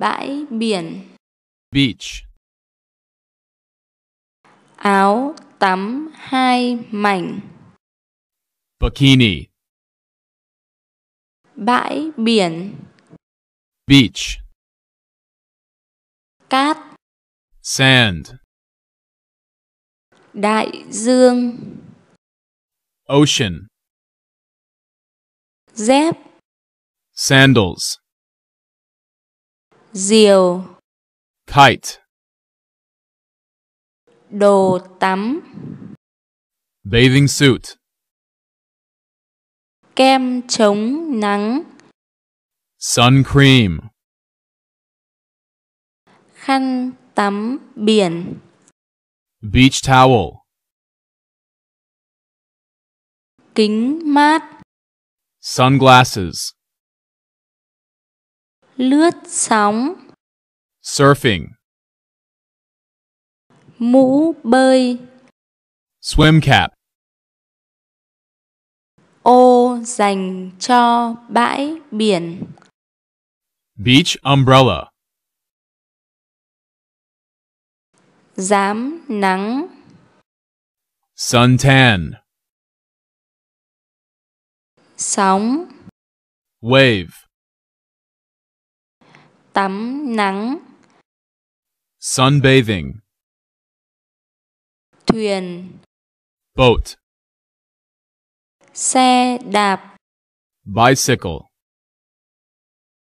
bãi biển beach áo tắm hai mảnh bikini bãi biển beach cát sand đại dương ocean dép sandals diều kite đồ tắm bathing suit kem chống nắng sun cream khăn tắm biển beach towel kính mát sunglasses lướt sóng surfing mũ bơi swim cap ô dành cho bãi biển beach umbrella dám nắng suntan sóng wave tắm nắng sunbathing thuyền boat xe đạp bicycle